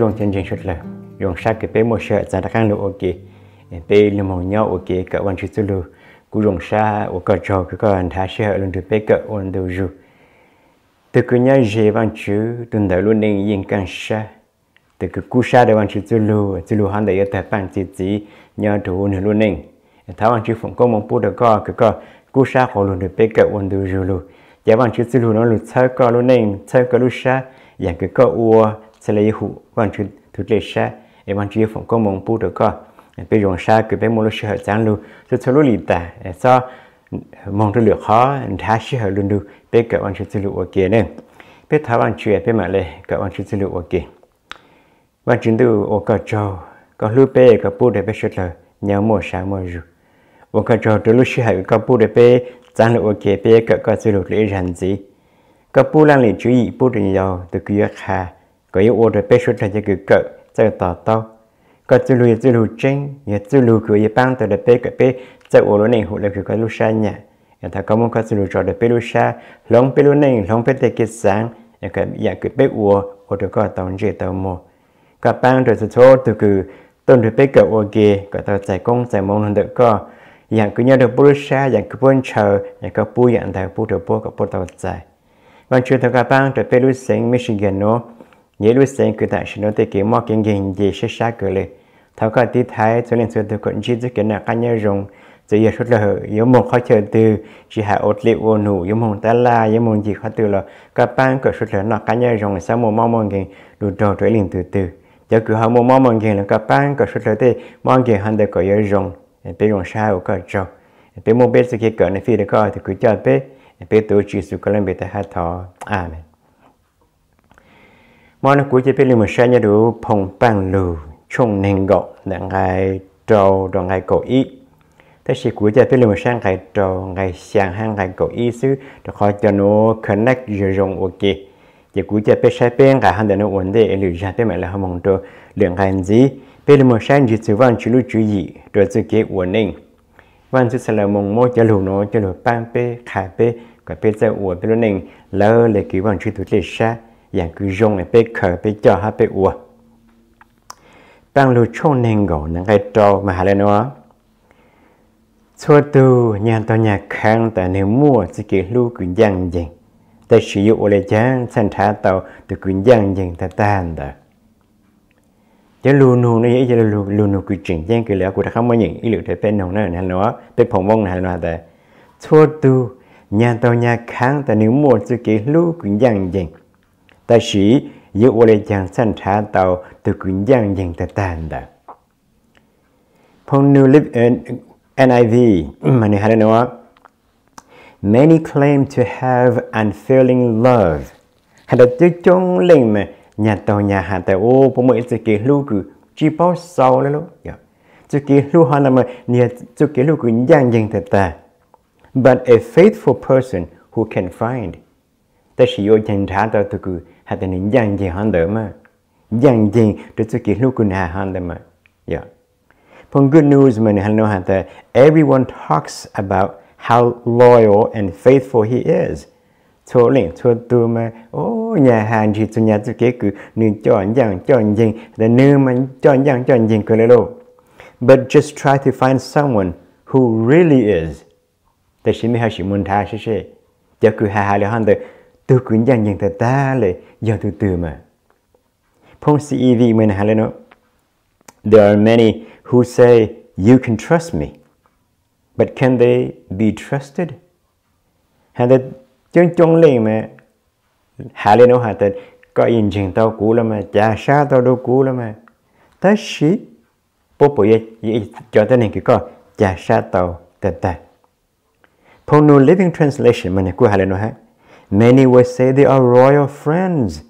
rong chân chân xuất là rong sát cái bé một sợ ra đã khang được ok bé e là một nhau ok cả quan chức tư lưu cú rong sa ở cả trò cái còn thả sợ luôn được bé cả ôn đầu rù từ cái nhà dễ văn chữ tuần đầu luôn nên yên càng sa từ cái cú sa để văn chữ tư lưu tư lưu hắn để tập bàn chỉ chỉ nhà đủ nữa luôn nên tháo văn chữ phong công mong bù được co cái co cú sa khó luôn được bé cả ôn đầu rù luôn giá văn chữ tư lưu nó luôn chơi co luôn nên chơi co luôn sa dạng cái co sẽ lấy hụ quan chuyện thực lệ sa em quan chuyện phòng công mong bù được co bây giờ sa cứ bây mua lúc sửa trang luôn cho cho lúc lịp ta sao mong được lựa khó thá sửa luôn được bây cái quan chuyện tự lựa kia nên bây tháo quan chuyện bây mà lấy cái quan chuyện tự lựa kia quan chuyện tự ô cả trâu có lúc bây cái bù để bây sửa lời nhớ mua sa mua rồi ô cả trâu từ lúc sửa cái bù để bây trang lựa kia bây cái cái tự lựa lấy rằng gì ก็ปูรังเลยจุยปูดึงยาวตะกี้ค่ะ có yêu order bê số thành cho cứ cỡ cho tỏ tao có chữ lùi chữ lùi trên nhớ chữ lùi cứ yêu băng từ đợt bê cái bê cho ô lô này hụt là cứ có lô xa nhỉ em thà có muốn có chữ lùi cho đợt bê lô xa lòng bê lô này lòng bê tê kia sáng em cái dạng cứ bê ua ô được có tao gì tao mua cả băng rồi cho từ cứ tôn được bê cỡ ô kia có tao giải công giải mong hơn được có dạng cứ nhớ được bố xa dạng cứ bố chờ dạng cứ bố dạng thà bố được bố có bố tao giải vâng chưa thưa các bạn trở về lúc Michigan nữa nhớ lúc sinh cứ tại sinh nó tới kiểu mò kiến gìn gì sẽ xa cửa lệ thảo có tí thái cho nên sự tự cận chi giúp kiến là cá nhân rồng từ giờ xuất là yếu mong khó chờ từ chỉ hạ ốt liệu vô nụ yếu mong ta la yếu mong gì khó từ là các bạn có xuất là nó cá nhân rồng sao mong mong mong gìn đủ đầu tuổi liền từ từ giờ cứ hậu mong mong mong gìn là các bạn có xuất là thế mong gìn hắn được có yếu rồng bé rồng sao có trâu bé mong biết sự kia cỡ này phi được coi thì cứ chờ bé bé tổ chức sự có lên bé ta hát thọ amen mà nó cuối chỉ biết mình sẽ nhớ đủ phòng bàn lù chung nền gọ đặng ngày trâu đặng ngày cổ ý thế chỉ cuối chỉ biết mình sẽ ngày trâu ngày sáng hàng ngày cổ ý xứ để khỏi cho nó connect dễ dàng ok chỉ cuối chỉ biết sẽ bên cả hàng để nó ổn định lưu ra bên mẹ là họ mong chờ lượng hàng gì bên mình sẽ chỉ sử vẫn chỉ lưu chú ý rồi sự kế ổn định Vẫn sự sẽ là mong mơ cho lưu nó cho lưu ban bê khai bê cái bê sẽ ổn định nó nền lỡ lấy cứu vạn chỉ tụt lịch sai อย่างคือจงไปเขยไปเจาะฮะไปอัวตั้งรู้ช่วงเน่งก่อนนั่งไอ้โตมาหาเลยเนาะชั่วตูยันตัวยักขังแต่เนื้อมั่วจะเกี่ยลูกกุญยังยิงแต่ชีวิตอะไรจังสันท้าเตาตัวกุญยังยิงแต่ตานเด้อจะลูนูนี่จะลูลูนูกุจิงแจ้งกี่เหลือกูจะเข้ามาอย่างอีหลือแต่เป็นของนั่นนั่นเนาะเป็นผงว่องนั่นเนาะแต่ชั่วตูยันตัวยักขังแต่เนื้อมั่วจะเกี่ยลูกกุญยังยิง ta sĩ yêu ô lê chàng san trả tàu từ quyển giang dành ta tàn đã Phong New Live NIV mà nè hãy nói Many claim to have unfailing love Hãy đặt chứ chung lên mà nhà tàu nhà hạ tàu ô bố mỗi sự kỳ lưu cử chỉ bao sau lên lúc sự kỳ lưu hà nằm nhà sự kỳ lưu cử giang dành ta tàn But a faithful person who can find Ta sĩ yêu chàng trả tàu từ cử hay thì những dân gì hơn đỡ mà dân gì để cho kỳ lúc quân hà hơn đỡ mà yeah dạ. From good news mình hẳn nói hẳn everyone talks about how loyal and faithful he is cho lên cho tôi mà ô nhà hàng gì cho nhà tôi kể cứ nên cho anh rằng cho anh rằng là nếu mà cho anh rằng cho anh rằng cứ lấy đâu but just try to find someone who really is. Tại sao mình hay chỉ muốn thay thế chứ? Giờ cứ hà hà là hơn được tôi cũng dàng nhận thật ta lệ do từ từ mà Phong CEV mình hà lên There are many who say you can trust me but can they be trusted? Hà thật chân chân lên mà hà lên hà thật có yên chân tao cũ lắm mà chả xa tao đâu cũ lắm mà ta sĩ bố bố yết cho tên này cái có chả xa tao tật phong Pono Living Translation mình của hà lên ha Many will say they are royal friends,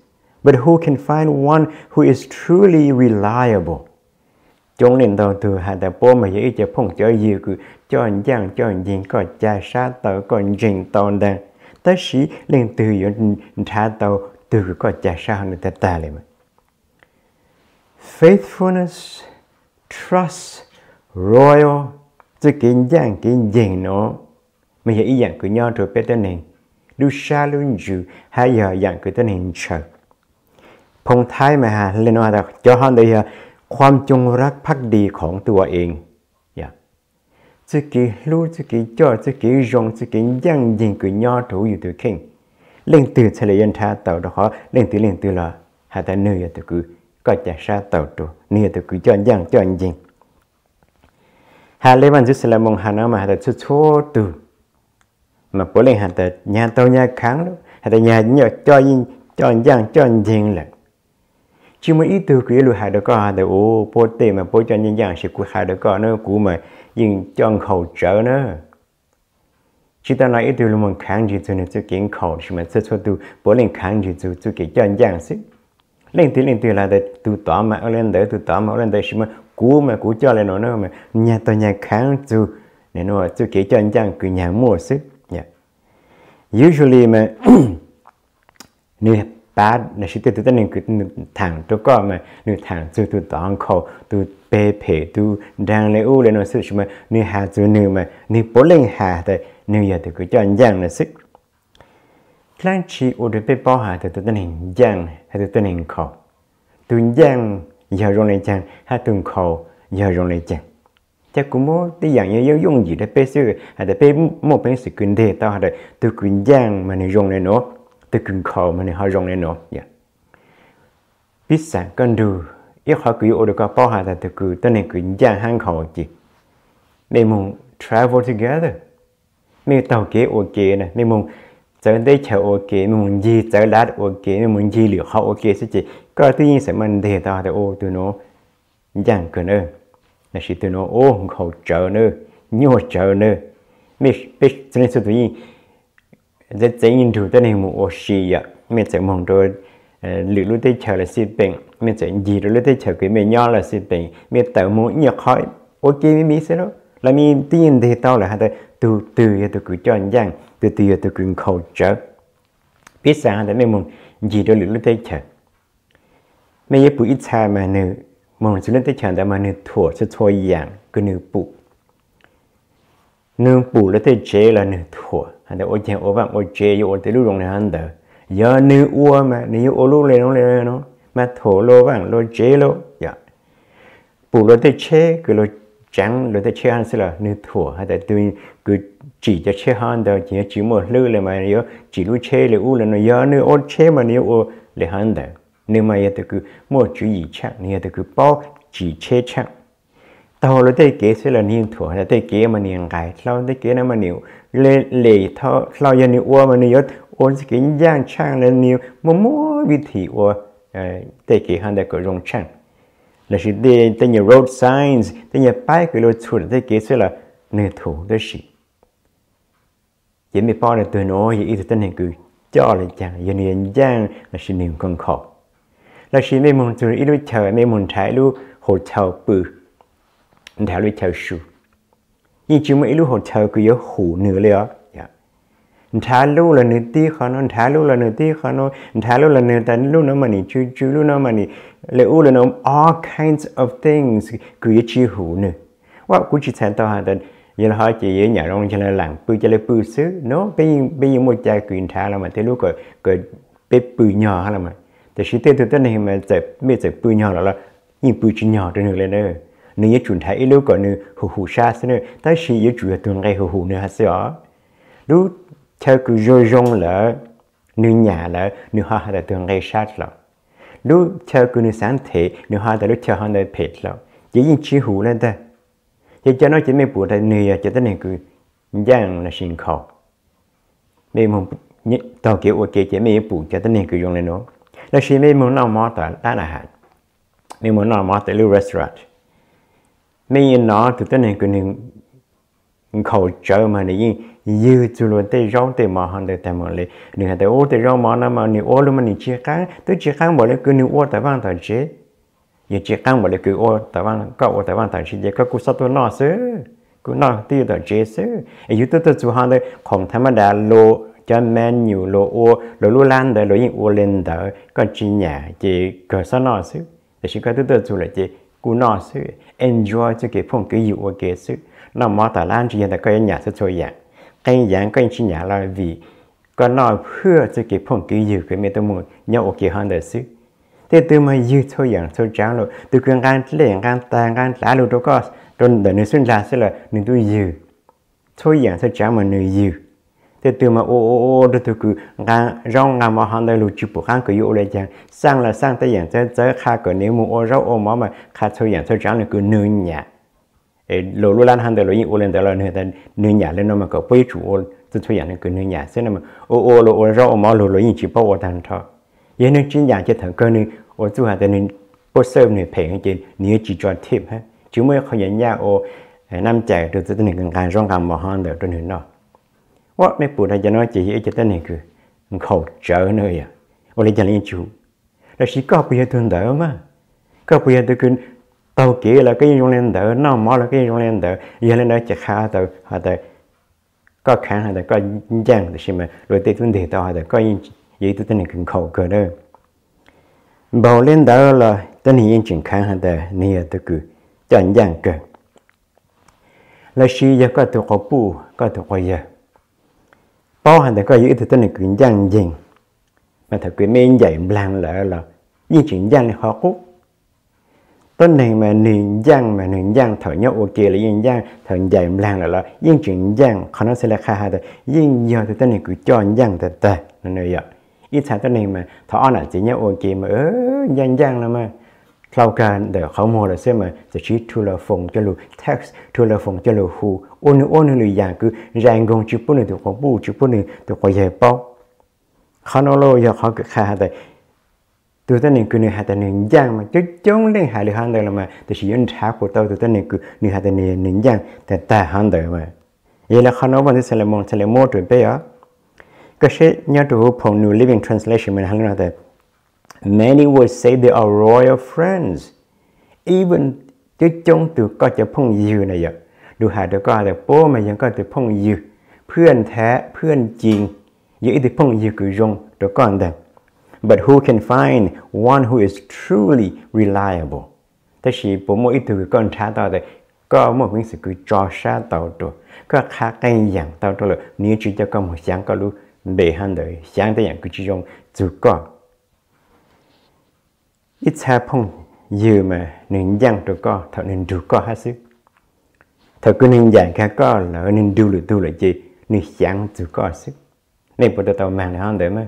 but who can find one who is truly reliable? chúng nên đầu tư hạ đã bố mà dễ cho phong cho gì cứ cho anh giang cho anh diện có cha sa tờ có anh diện tòn đàn ta sĩ lên từ yon tha tàu từ có cha sa người ta ta liền mà faithfulness trust royal chứ kiến giang kiến diện nó mà dễ dạng cứ nhau rồi biết tên này lưu xa lưu dự hai giờ dạng cái tên hình trời phong thái mà hà lên hoa đặc cho hơn đây ความจงรักภักดีของตัวเองอย่า自己รู้自己做自己用自己ยังยิงกุญยอถูอยู่ตัวเข่งเล่งตื่นเฉลยันทาเต่าดอกเล่งตื่นเล่งตื่นละหาแต่เนื้อตัวกูก็จะชาเต่าตัวเนื้อตัวกูจอนยังจอนยิงหาเลมันจุสลามงหานามาหาแต่ชั่วตัว mà bố lên hàng tờ nhà tao nhà kháng đó hàng tờ nhà nhờ cho yên cho giang cho yên là chỉ mới ít từ quý lùi hai đứa con thì ô bố tê mà bố cho nhân dạng sẽ của hai đứa con nữa của mà nhưng cho khẩu trợ nữa chỉ ta nói ít từ luôn kháng gì từ này tôi kiến khẩu chỉ mà tôi xuất tôi bố lên kháng gì từ tôi kiến cho nhân dạng xí lên từ lên từ là để từ tỏ mà ở lên để từ tỏ mà lên để chỉ mà của mà của cho lại nó nữa mà nhà tôi nhà kháng từ nên nó tôi kiến cho nhân dạng cứ nhà mua xí usually mà nếu bad là chỉ tự tự nhiên cứ thẳng cho có mà nếu thẳng tự tự tỏng khổ tự bê phê tự đang lấy u lên nó sức mà nếu hà tự nếu mà nếu bố lên hà thì nếu giờ thì cứ cho anh giang là sức lang chi u được bê bao hà thì tự nhiên giang hay tự nhiên khổ tự giang giờ rồi này giang hay tự khổ giờ rồi này giang chắc cũng muốn tí dạng như dùng gì để bê sư hay là bê một bên sự quyền đề tao hay là từ quyền giang mà nên dùng này nó, từ quyền khẩu mà nên họ dùng này nó, dạ biết sẵn con đường yêu họ cứ ô được có bao hạt từ cứ tên này quyền giang hàng khẩu chị nên muốn travel together mình tàu kế ok này nên muốn trở đây chờ ok mình muốn gì trở lát ok mình muốn gì liệu họ ok sẽ chị có tuy nhiên sẽ mình đề tao để ô từ nó giang cần ơn là chỉ tôi nói ô hỗ trợ nữa nhiều hỗ nữa mình biết cho nên tôi thấy rất dễ nhìn thấy tên này một ô mình sẽ mong rồi lựa lúc tới chờ là xịt bệnh mình sẽ gì rồi lúc tới chờ cái mình nhỏ là xịt bệnh mình tự muốn nhặt khỏi ok mình biết sẽ đó là mình tin thì tao là hai tay từ từ giờ tôi cứ cho anh rằng từ từ giờ tôi cứ hỗ trợ biết sao hai mình muốn gì rồi lựa lúc tới chờ mấy bữa ít nữa มองจุดนั้นที่ฉันได้มาเนื้อถั่วจะช่วยอย่างก็เนื้อปูเนื้อปูแล้วที่เจล่ะเนื้อถั่วแต่โอเจโอบังโอเจยูโอันลู้ตรงในฮันเดอร์ย่าเนื้ออ้วนมาเนื้ออ้วนรู้เลยน้องเลยน้องมาถั่วโลบังโลเจโลอย่าปูแล้วที่เจก็โลจังแล้วที่เช่อฮันสิละเนื้อถั่วแต่เดอตัวก็จีจะเชื่ฮันเดอร์จีจีโม่รู้เลยมาเนื้อจีรู้เช่เลยอู้เลยเน้อย่าเนื้อโอเชื่อมาเนื้อโอเลยฮันเดอร์ nếu mà yết cứ mua chú ý chặt nếu yết cứ bao chỉ chế chặt tao lo tới kế sẽ là niên thua là tới kế mà niên cái tao tới kế nó mà nhiều lệ lệ thao tao giờ nhiều mà nhiều ôn cái giang chăng là nhiều mà mua vị thị ô tới kế hàng đại cái rong chăng là chỉ để tới nhiều road signs tới nhiều bike cái lối thua tới kế sẽ là niên thua tới gì chỉ mới bao là tôi nói vậy thì tên này cứ cho là chẳng giờ niên giang là sự niềm con khổ là chỉ mê muốn từ ít đôi thờ mê muốn thái lu hồ thờ bự thái lu thờ sù nhưng chúng mấy lu hồ thờ cứ yếu hủ nửa lửa dạ. thả lu là nửa tí khó nó thả lu là nửa tí khó nó thả lu là nửa tấn lu nó mà nỉ chú chú lu nó mà nỉ lệ u là nó all kinds of things cứ yếu chi hủ nửa wow cũng chỉ thành tao hà tận giờ là họ chỉ dễ nhảy rong cho nên làm bự cho nên bự xứ nó bây giờ bây giờ một cha quyền thả là mà thấy lúc rồi rồi bếp bự nhỏ là mà แต่ชิ้นเต้นเต้นนี่มันจะไม่จะปืนยาวแล้วยิ่งปืนชิ้นยาวจะหนึ่งเลยเนอะนึ่งยจุนไทยลูกก่อนนึ่งหูหูชาสเนอะแต่ชิ้นยจุนตัวไงหูหูเนอะฮะเสียลูกเธอคือโยยงเหรอนึ่งหยาเหรอนึ่งฮาแต่ตัวไงชาเหรอลูกเธอคือนึ่งสันเทนึ่งฮาแต่ลูกเธอฮาแต่เพจเหรอจะยิ่งชี้หูนั่นแต่จะจะน้อยจะไม่ปวดแต่เหนื่อยจะตั้งนี่คือย่างนะชิงเขาไม่มองเนี่ยต่อเกี่ยวกับเกี่ยวจะไม่ปวดจะตั้งนี่คือยังไงเนาะ là khi mình muốn ăn món tại đã là hạn. Mình muốn ăn món tại lưu restaurant. Mình nhìn nó từ tên này của những khẩu trợ mà này, yên dư chú luôn tê rau tê mà hòn tê tê mà lì đừng hãy tê ô tê rong mà nằm mà nì ô luôn mà nì chia căng tức chia căng bỏ lê cứ nì ô tại vang tại chế giờ chia căng bỏ lê cứ ô tại vang có ô tại vang tại chế giờ có cú sát tôi nó xứ cú nó tiêu chế xứ ấy yếu tê tê chú hòn không thèm mà đã lộ cho men nhiều lô ô lô lô lan đời lô yên ô lên đời con chỉ nhà chị cờ sao nọ xứ để chúng ta tự tự chủ lại chỉ cú nọ xứ enjoy cho cái phong cái yêu cái xứ nó mà tả lan chỉ là cái nhà sẽ chơi dạng cái dạng cái chỉ nhà là vì có nọ พื่ cho cái phong cái yêu cái mấy tôi muốn nhau cái hơn đời xứ thế từ mà yêu chơi dạng chơi chán rồi từ cái gan lên gan ta gan lá luôn đó có rồi đời này sinh ra sẽ là nên tôi yêu chơi dạng chơi chán mà người yêu thế từ mà ô ô ô được từ cứ ngà rong ngà mà hàng đây lụt chụp hàng cứ yêu lại chẳng sang là sang tới hiện tới tới khác cái nếu mà ô rau ô mà mà khác thôi hiện tới chẳng là cứ nửa nhà lô lô lan hàng đây lô yên ô lên tới là nửa ta nửa nhà lên nó mà có quấy chủ ô tôi thôi dạng là cứ nửa nhà thế nên mà ô ô lô ô rau ô mà lô lô yên chụp ô thằng thọ vậy nên chính dạng cái thằng cơ nên ô chú hà tới nên bớt sớm nửa phải cái nửa chỉ cho thêm ha chứ mới không nhận nhà ô năm trẻ được tới nửa ngàn rong ngà mà hàng đây tôi nửa nó ว่าไม่ปูได้จะน้อยจีเอจะตั้งนี่คือเขาเจอเนยอ่ะวันนี้จะเลี้ยงจูแล้วชีก็ไปเดินเดิมอ่ะก็ไปเดินคือเตาเก๋แล้วก็ยังเล่นเดินน้องมอแล้วก็ยังเล่นเดินยังเล่นเดินจะฆ่าเดินหาเดินก็แข็งหาเดินก็ย่างใช่ไหมโดยเตะตุ้นเดตหาเดินก็ยังยีตัวตั้งนี่คือเขาเกิดเด้อบ่เล่นเดินละตั้งนี่ยังจึงแข็งหาเดินนี่ตัวคือจันย่างเกิดแล้วชีก็ตัวขอปูก็ตัวขอยา bao hành tại có những thứ tên này quyển giang dình mà thật quyển men dạy làng lỡ là như chuyện giang này cốt tên này mà niệm giang mà niệm giang thở nhau ok là yên giang thở dạy làng lỡ là yên chuyện giang khó nó sẽ là khá hay yên giờ thì tên cứ cho giang thật tệ nên là vậy ít sao tên này mà thở là chỉ nhau ok mà ớ giang giang là mà lao can để khó mua là xem mà sẽ chỉ thu là phòng cho lu tax thu là phòng cho lu hu ôn ôn lu dạng cứ rèn gồng chụp bún được có bu chụp bún được có dễ bao khó nó lo giờ khó cực khá tại từ tên này cứ nửa hạt nửa giang mà chứ chống lên hạt được hàng đời là mà từ chỉ yên trả của tao từ tên này cứ nửa hạt nửa nửa giang tại ta hàng đời mà vậy là khó nó vẫn sẽ là mong sẽ là mua chuẩn bị á cái sẽ nhớ được phòng new living translation mình hàng đời Many would say they are royal friends. Even chứ chúng tự có จะพงยืนนะยะดูหาตัวก็แต่ป้มันยังก็จะพงยืเพื่อนแท้เพื่อนจริงยังอีกพงยืคือยงตัวก่อนดัง but who can find one who is truly reliable แต่ชีผมว่าอีกตัวก่อนช้าต่อแต่ก็มั่งสิ่งคือจอชาต่อตัวก็ค้ากันอย่างต่อตัวเลยนี่จุดจะก็มั่งยังก็รู้เดหันเลยยังแต่อย่างคือจียงจุดก็ ít xa phong dù mà nên dân trụ co thật nên trụ co hết sức thật cứ nên dạng khá co là nên đu lửa tu là gì nên sáng trụ co sức nên bộ tàu mang là hơn đấy mà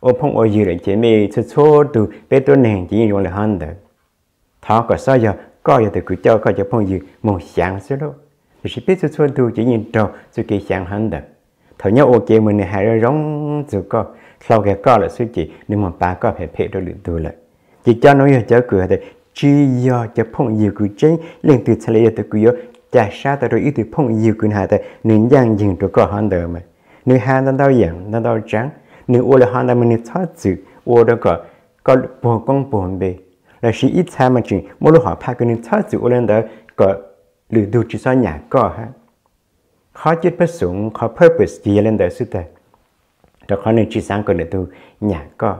ô phong ô dù là chế mi số số từ bé tôi nền chỉ như là hơn đấy thọ có sao giờ co giờ thì cứ cho co cho phong dù một sáng sức đó thì sẽ biết số số từ chỉ nhìn trâu sự kỳ sáng hơn đấy thọ nhớ ok mình này hai rồi rong trụ co sau cái co là suy chỉ nhưng mà ba co phải phê đôi lửa tu lại chỉ cho nó chơi cửa thì chỉ do cho phong nhiều cứ chơi liền từ xe lấy tới cứ chả sao tới rồi ít từ phong nhiều cứ hà thì nên dặn dừng cho có hàng đời mà nên hà đang đau giận đang đau trắng nên ô là hắn đang mình thoát chữ ô đó có có bộ con buồn bề là chỉ ít xa mà chỉ mỗi lúc họ phải cái nên thoát chữ ô lên đó có lừa đủ chỉ sao nhà có ha khó chết bất sủng khó purpose gì lên đó suốt đời đó khó nên chỉ sáng còn để tu nhà có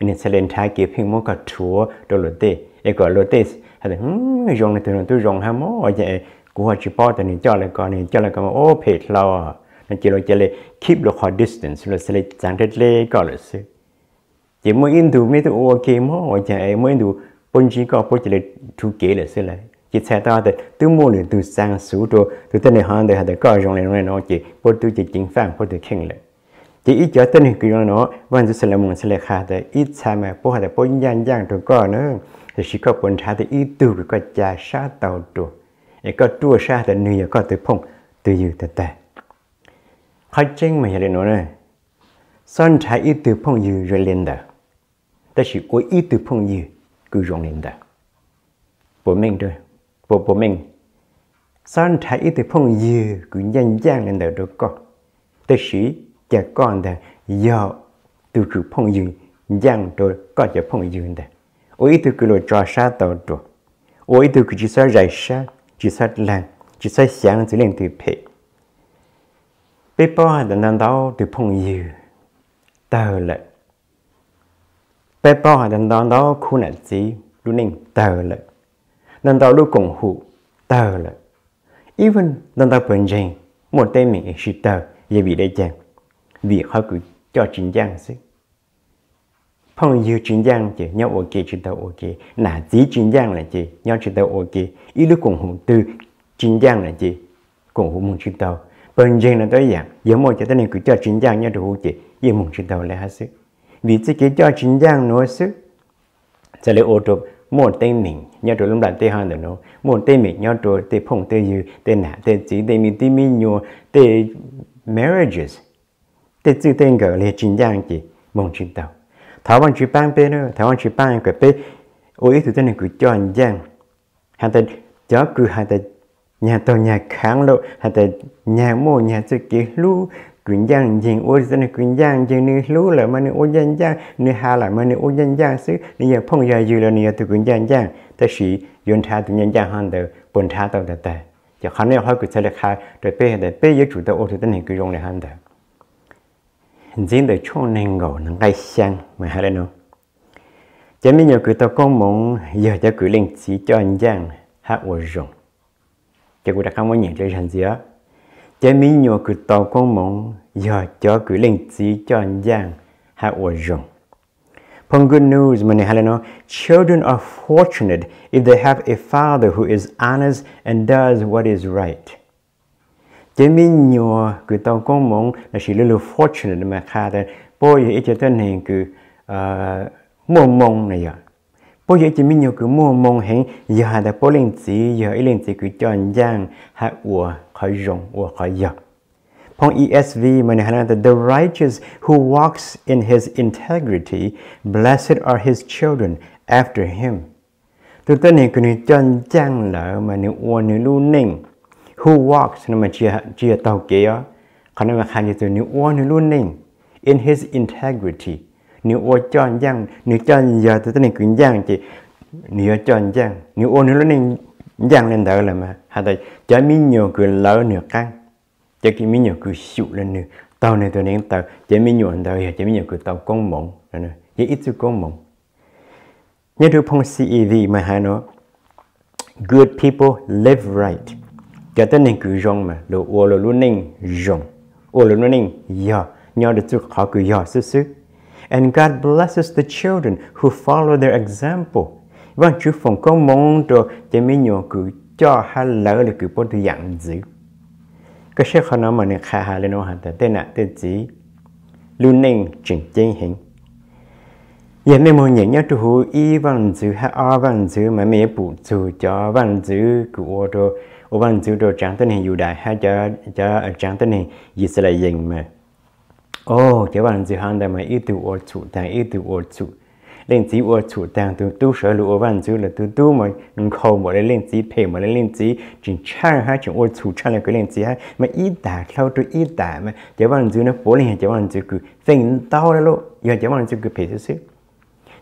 nên sẽ lên thái kia phim mua cả chúa đồ lột tê e gọi lột tê hay là hmm rong này từ tôi dùng hả mô vậy của họ chỉ bỏ từ này cho lại còn này cho lại còn ô phê lo nên chỉ là chỉ là keep được họ distance rồi sẽ là chẳng được lê gọi là sự chỉ mua in đủ mấy ô ok mô vậy mua in đủ bốn chỉ có bốn chỉ là thú kế là sự lại chỉ xe ta thì từ mua liền từ sang xuống rồi từ tên này họ thì họ thì có rong này nó chỉ bốn từ chỉ chính phản bốn từ khen lại chỉ ít cho tên hình kia nó vẫn giữ là muốn sẽ khá để ít xa mà bố hạt bố nhanh nhanh được có nữa thì chỉ có bốn tháng thì ít từ cái cái cha sa tàu trụ cái có trụ sa thì nửa có từ phong từ dự từ tệ khó chênh mà hiện nó này son trái ít từ phong dự rồi lên đó ta chỉ có ít từ phong dự cứ rộng lên đó bố mình rồi bố bố mình son trái ít từ phong dự cứ nhanh nhanh lên đó được có ta chỉ chả con đà giờ từ cứ phong dương giang rồi có chả phong dương đà ôi từ cứ lo trò sa tàu rồi ôi từ cứ chỉ sa rải sa chỉ sa lan chỉ sa sáng chỉ lên từ phê bé bao đà nằm đó từ phong dương tờ lại bé bao đà nằm đó khu nạn gì luôn nên tờ lại nằm đó luôn cùng hụ tờ lại even nằm đó bên trên một tên mình chỉ tờ dễ bị để chàng vì họ cứ cho chính giang sức phong yêu chính giang chỉ nhau ok chỉ tao ok nà dí chính giang là chỉ nhau chỉ tao ok ít lúc cùng hùng tư chính giang là chỉ cùng hùng muốn chỉ tao bên riêng là tới dạng giờ mỗi cho tới nên cứ cho chính giang nhau được ok, chỉ giờ muốn chỉ tao là hết sức vì chỉ cái cho chính giang nói sức sẽ lấy ô tô một tên mình nhau rồi lúc làm tên hàng rồi nó một tên mình nhau rồi tên phong tên dư tên nà tên chỉ tên mình tên mình nhau tên marriages để tự tên gọi là chính dạng gì mong chính tàu thảo văn chỉ ban bên nữa thảo văn chỉ ban cái bên ôi tụi tên này cứ cho anh giang hàng tên chó cứ hàng tên nhà tàu nhà kháng lộ hàng tên nhà mô nhà tự kỷ lu cứ giang giang ôi tên này cứ giang giang nữ lu là mà nữ ôi giang giang nữ hà là mà nữ ôi giang giang xứ nữ giờ phong giờ dư là nữ tụi cứ giang giang ta sĩ yến tha tụi nhân giang hàng tờ buồn tha tàu tờ tờ giờ khán này hỏi cứ sẽ được hai rồi bên hàng tờ bên giờ chủ tàu ôi tụi này cứ rong này hàng tờ hình dính được chỗ nên ngộ nó ngay sang mà hai đây nó chả mấy nhiều cử tao con muốn giờ cho cử linh chỉ cho anh giang hạ ổ rộng chả cụ đã không có nhận lấy hành gì á chả mấy nhiều cử tao con muốn giờ cho cử linh chỉ cho anh giang hạ ổ rộng Upon good news, many Helena, children are fortunate if they have a father who is honest and does what is right chế minh nhiều cứ tàu có mong là chỉ lưu lưu fortune mà khá thế bây giờ cái tên này cứ mua mong này rồi bây giờ chỉ minh nhiều cứ mua mong hình giờ hà đã bỏ lên chỉ giờ ít lên chỉ cứ cho anh giang hạ ủa khỏi rộng ủa khỏi giật Pong ESV manahanata the righteous who walks in his integrity blessed are his children after him. Tôi tên này cứ nên chân chăng là mà nếu uôn nếu lưu ninh who walks nằm chia chia tàu kia khả năng khả năng từ nếu ô nếu luôn nên in his integrity nếu ô chọn giang nếu chọn giờ từ tên cũng giang chị nếu chọn giang nếu ô nếu luôn nên giang lên đỡ là mà hà tại chả mi nhiều cứ lỡ nửa căng chả cái mi nhiều cứ sụ lên nửa tàu này tôi nên tàu chả mi nhiều anh đời chả mi nhiều cứ tàu con mộng nè chỉ ít chút con mộng nhớ được phong CEV mà hà nó good people live right cái tên nên cứ rong mà đồ ô lô luôn nên rong ô lô luôn nên giờ nhờ được chút họ cứ giờ sức sức and God blesses the children who follow their example vâng chú phong có mong đồ thì mình nhờ cứ cho hai lỡ là cứ bố thứ dạng dữ cái sẽ khó nói mà nên khá hà lên nó hẳn tên là tên gì luôn nên chỉnh chân hình giờ dạ, mình muốn nhận nhớ chú ý văn chữ hay văn chữ mà mình bù chữ cho văn chữ của đồ ô ban siêu đồ trắng tên hình dù đại hai cho cho trắng tên hình gì sẽ lại dành mà ô cho bạn siêu hàng đại mà ít tu ô chủ tăng ít tu ô chủ lên chỉ ô chủ tăng tu tu sở lũ ô ban siêu là tu tu mà nông khâu mà lên lên chỉ phê mà lên lên chỉ chỉ chăng ha chỉ ô chủ chăng là cái lên chỉ ha mà ít đà sau tu ít đà mà cho bạn siêu nó bố lên cho bạn siêu cứ phình tao đó luôn giờ cho bạn siêu cứ phê xíu xíu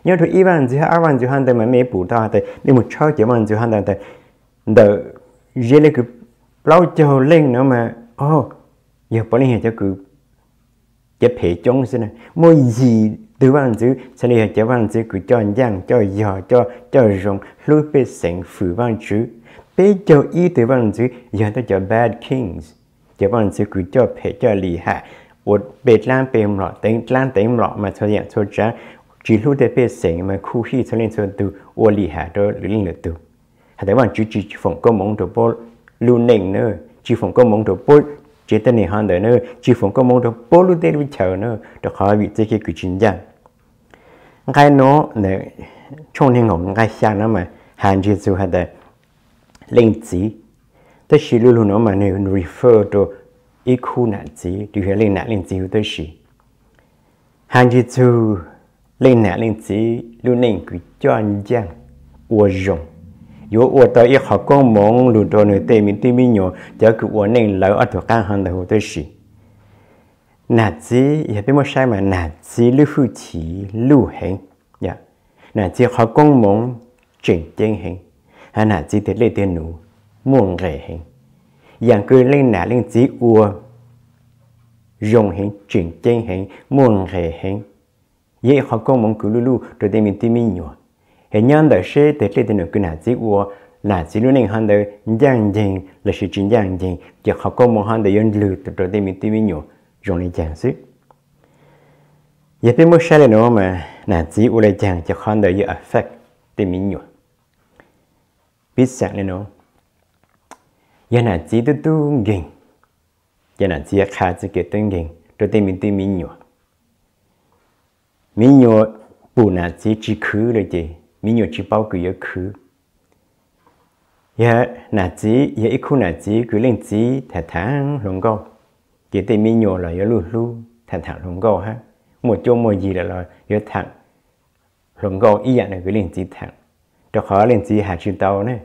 nhớ thôi ít bạn siêu hai bạn siêu hàng đại mà mấy bù tao thì đi một chỗ cho bạn siêu hàng đại thì đợi dễ là cứ lâu chờ lên nữa mà ô giờ bỏ lên cho cứ chế phê chống xin này mỗi gì từ bằng chữ sẽ đi chế bằng chữ cứ cho giang cho giò cho cho rồng lúc bê sành phủ bằng chữ bê cho y từ bằng chữ giờ ta cho bad kings chế bằng chữ cứ cho phê cho lì hạ ột bê lan bê mỏ tính lan tính mỏ mà cho dạng cho tráng chỉ lúc để bê sành mà khu hi cho lên cho từ ô lì hạ đó lưỡi lên được hay đấy bạn chú chú phong cơ mong được bố lưu nền nữa chú phong cơ mong được bố chế tên này hơn đấy nữa chú phong cơ mong được bố lưu tên bị chờ nữa được khỏi bị thế cái quy trình giang cái nó nè trong này ngọc cái sang nó mà hàng chỉ số hay đấy linh chỉ tất nhiên luôn nó mà nè refer to ý khu nạn chỉ thì phải linh nạn linh chỉ tất nhiên hàng chỉ số linh nạn linh chỉ lưu nền quy cho anh giang uổng yo wo ta i ha ko mong lu do ne te mi ti mi nyo ja ku wo ne la a to ka han de ho te shi na zi ya pe mo shai ma na zi lu hu chi lu he ya na zi ha ko mong chen ten he ha na zi te le te nu mong re he yang ku le na le zi wo rong he chen ten he mong re he ye ha ko mong ku lu lu do te mi ti mi nyo hiện nhân đời sẽ để lấy tiền được cái nào chỉ của là chỉ luôn nên hàng đời giang giang là sự chính giang giang chỉ học có một hàng đời yên lự từ từ đây mình tìm nhiều rồi nên giang sức giờ thì mới nó mà là chỉ u lại giang chỉ hàng đời yên affect tìm mình nhiều biết sáng lên nó giờ là chỉ tu tu gìn giờ là chỉ khá chỉ cái tu gìn từ đây mình tìm mình nhiều mình nhiều bù là chỉ chỉ khứ rồi chứ mình nhiều chỉ bao cái yếu khứ ya nà chỉ ya ít khu nà chỉ cứ lên chỉ thả thang lồng câu cái tên mình nhiều là yếu lù lù thả thang lồng câu ha một chỗ một gì là là yếu thẳng lồng câu ý dạng là chỉ thẳng cho khó lên chỉ hạ chữ tàu này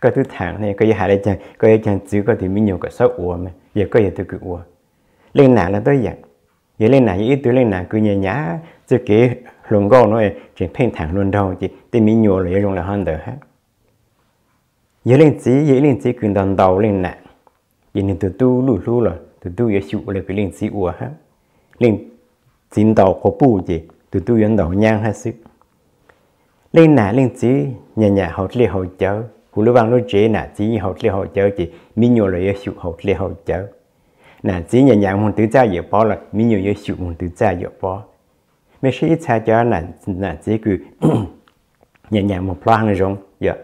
có thứ thẳng này có hạ đây chẳng có chẳng chữ có thì mình nhiều có sáu mà giờ có giờ tôi cứ uo lên nà là tôi dạng dễ lên là ý tứ lên là cứ nhẹ nhá chứ kỹ luôn go nói chỉ phên thẳng luôn đâu chỉ tìm mình nhiều lấy luôn là hơn được hết dễ lên chỉ dễ lên chỉ cứ đòn đầu lên là, dễ lên từ tu lù lù là từ từ dễ chịu là cứ lên chỉ ua ha lên chín đầu có bù gì từ từ yên đầu nhang hết sức lên nè lên chỉ nhẹ nhẹ học lì học chơi cũng lúc bằng lúc chế nè chỉ học lì học chơi chỉ mi nhiều lấy chịu học lì học chơi nè chỉ nhà nhà muốn tự cha giờ bỏ là mình nhiều yêu muốn tự cha giờ bỏ mấy sự ít cha cho nè nè chỉ cứ nhà nhà muốn plan hàng rong giờ dạ.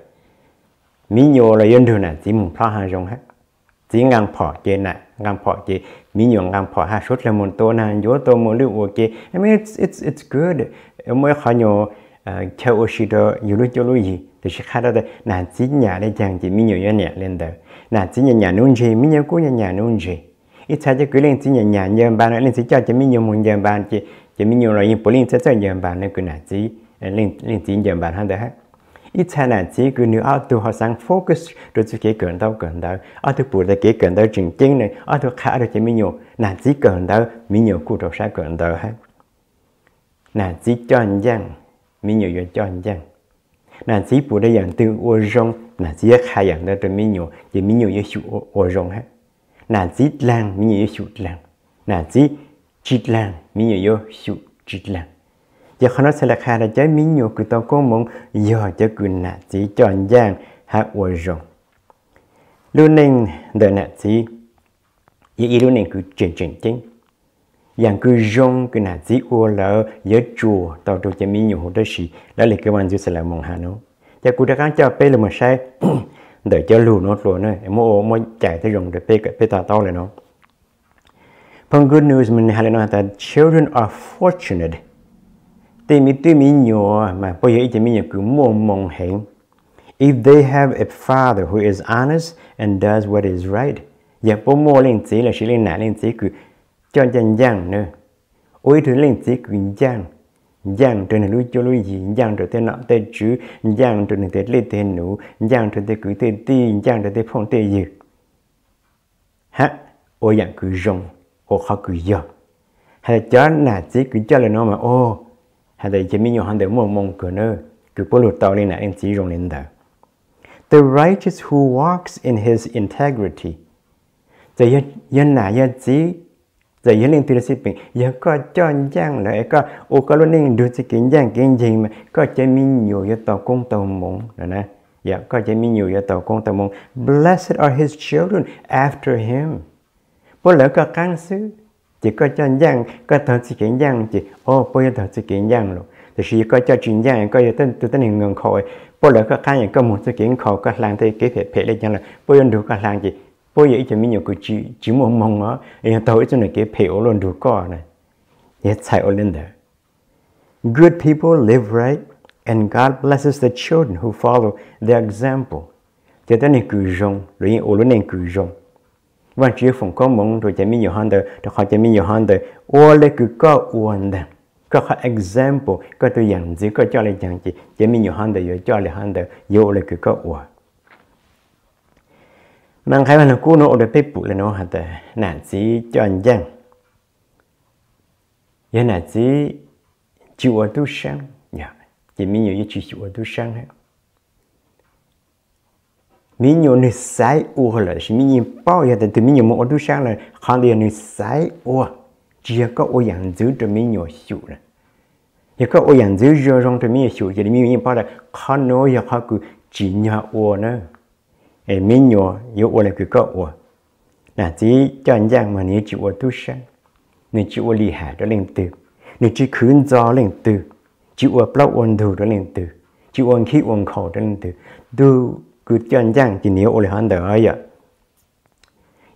mình nhiều là yên thường nè chỉ muốn plan hàng rong hết chỉ ngang phỏ chế nè ngang phỏ chế mình nhiều ngang phỏ ha suốt là muốn to nè yếu to muốn lưu ok I mean it's it's it's good em mới khó nhiều theo ờ, ô sĩ đó nhiều lúc cho lúc gì thì sẽ khá đó nè chỉ nhà đây chẳng chỉ mình nhiều nhà lên đó nè chỉ nhà nhà nông gì mình nhiều cũng nhà nhà nông gì ít cha cho cứ lên chỉ nhận nhận nhận bàn lên chỉ cho chỉ mình nhiều muốn nhận bàn chỉ chỉ mình nhiều rồi nhưng bố lên sẽ cho nhận bàn nên cứ nản chỉ lên lên chỉ nhận bàn hơn đấy hết ít cha nản chỉ cứ nếu ao tu học sang focus rồi chỉ cái cần đâu cần đâu ao tu bù là cái cần đâu chừng chân này ao tu khá rồi chỉ mình nhiều nản chỉ cần đâu mình nhiều cụ đồ sai cần đâu hết nản chỉ cho anh giang mình nhiều rồi cho anh giang nản chỉ bù đây dạng tư ô rong nản chỉ khai dạng đó rồi mình nhiều chỉ mình nhiều yêu sự ô rong hết nà dít lang mi nhiều sụt lang nà dít chít lang mi nhiều sụt chít lang giờ khó nói sẽ là khai là trái mi nhiều cứ tao có mong giờ cho cứ nà dí chọn giang hạ ua rồng luôn nên đời nà dí giờ ý luôn nên cứ chuyển chuyển chính yang cứ rong cứ nà dí ua lỡ giờ chùa tao tôi cho mi nhiều hồ đó xì đó là cái bàn dư sẽ là mong hà nó giờ cụ đã căng cho bây là một sai để cho lù nó luôn này em muốn muốn chạy tới gần để pe pê ta to này nó phần good news mình hay nói là children are fortunate tuy mi tuy mi nhỏ mà bây giờ chỉ mi nhỏ cứ mong mong hẹn if they have a father who is honest and does what is right giờ bố mua lên chỉ là chỉ lên nãy lên chỉ cứ cho chân giang nữa ôi thứ lên chỉ cứ giang giang trên núi cho núi gì giang trở tên nọ tên chữ giang trên tên lê tên nụ giang trên tên cứ tên ti giang trên tên phong tên gì ha ô giang cứ rồng ô khó cứ giờ hay là chó là chỉ cứ cho là nó mà ô hay là chỉ mình hắn toàn mong mong cửa nữa cứ bố lụt tàu lên là anh chỉ rồng lên đó the righteous who walks in his integrity the nhân là nhân chỉ giờ yên linh tuyệt sĩ bình giờ có cho giang lại có ô có luôn nên được sự kiện giang kiện gì mà có chơi mình nhiều cho tàu công tàu mộng rồi nè giờ dạ, có chơi mình nhiều cho tàu công tàu mộng blessed are his children after him bố lỡ có căng sư chỉ có cho giang có thật sự kiện giang chỉ ô bố thật sự kiện giang rồi thì chỉ có cho chuyện giang có tên từ tên hình ngừng khỏi bố lỡ có căng có một sự kiện khỏi có làm thì cái thể thể lên cho là bố được có làm gì bây vậy chỉ mình nhiều cái chỉ chỉ mong mong á em tao cho này cái phiếu luôn đủ có này yet sai ở lên đấy. good people live right and God blesses the children who follow their example thì ta này cứ rong rồi em ôn lên cứ rong và vâng, chỉ phòng có mong rồi chỉ mình nhiều hơn đó rồi họ chỉ mình nhiều hơn đó ô lê cứ có uốn đó có cái example có tôi dạng gì có cho lại dạng gì chỉ mình nhiều hơn đó rồi cho lại hơn đó yêu lê cứ có uốn năng khai là cú nô để bếp bụi là nó hạt tệ nản chí cho anh dân giờ nản chịu ở tu sang dạ. chỉ mình nhiều chỉ chịu ở tu hết mình nhiều nữ sai u là chỉ mình nhiều bao giờ thì mình nhiều một tu sang là không được nữ sai u chỉ có ô ai mình nhỏ yêu ua là cái có ua là mà nếu chịu ua tu sang nếu chịu ua lì hà đó lên từ nếu chỉ khuyến gió lên từ chịu ua bao ôn thù đó lên từ chịu ôn khí ôn khổ đó lên từ tu cứ cho anh chỉ nếu ua là hắn đỡ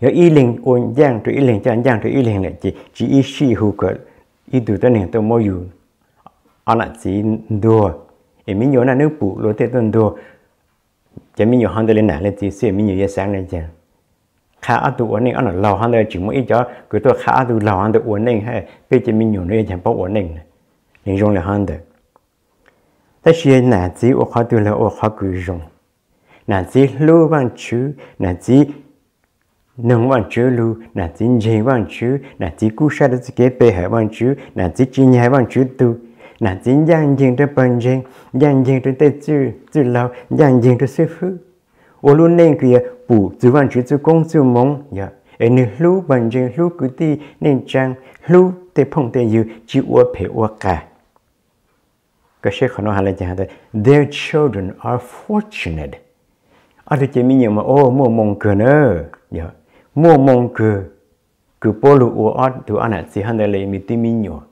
rồi y liền ôn giang rồi y liền cho anh rồi y liền lại chỉ chỉ y si hù cỡ y từ đó liền tôi mua dù anh là chỉ đùa em mình là nước bù lối tết tuần đùa chỉ mình nhiều hơn tới lên nản lên thì sẽ mình nhiều dễ sáng lên chứ khá ở tụ anh định ở nó lâu hơn tới chỉ mỗi ít cho cứ tôi khá ở tụ lâu hơn tới ổn định hay bây giờ mình nhiều nơi chẳng bao ổn định nên dùng là hơn tới ta chỉ nản chỉ ở khó tụ là ở khó cứ dùng nản chỉ lưu bằng chú, nản chỉ nông bằng chú lưu nản chỉ nhẹ bằng chú, nản chỉ cú sa được cái bề hệ bằng chú, nản chỉ chỉ nhẹ bằng chú tụ là chính giang diện cho bần riêng giang diện cho tê chư chư lâu giang diện cho sư phụ ô luôn nên kia bù chữ văn chữ chữ công chữ mong dạ em nên lu bần riêng lu cứ ti nên trang lu tê phong tê dư chữ ô phê ô cả cái sách khó nói hà là chẳng hạn their children are fortunate ở đây chỉ mình mà ô mua mong cửa nữa dạ mua mong cửa cứ bố lụ ô ở tụi anh ạ chỉ hắn đây lấy mi tim mình nhỏ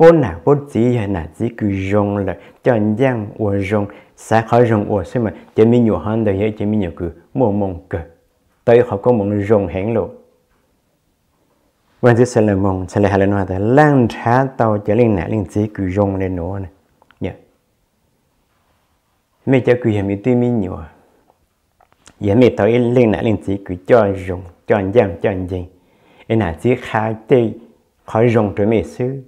vốn là vốn chỉ hay là chỉ cứ dùng là cho anh giang ở dùng sẽ khó dùng ở xem mà chỉ mình nhiều hơn đời ấy chỉ mình nhiều cứ mong mong cơ tới họ có mong dùng hẹn lộ quan vâng, chức sẽ là mong sẽ là hà lên hoa ta lan trả tàu chỉ lên nè lên chỉ cứ dùng lên nữa này nhỉ dạ. mấy cháu cứ hiểu mình tuy mình nhiều giờ dạ, mấy tàu lên nè lên chỉ cứ cho dùng cho anh giang cho anh gì chỉ khai tê khỏi dùng rồi mấy xứ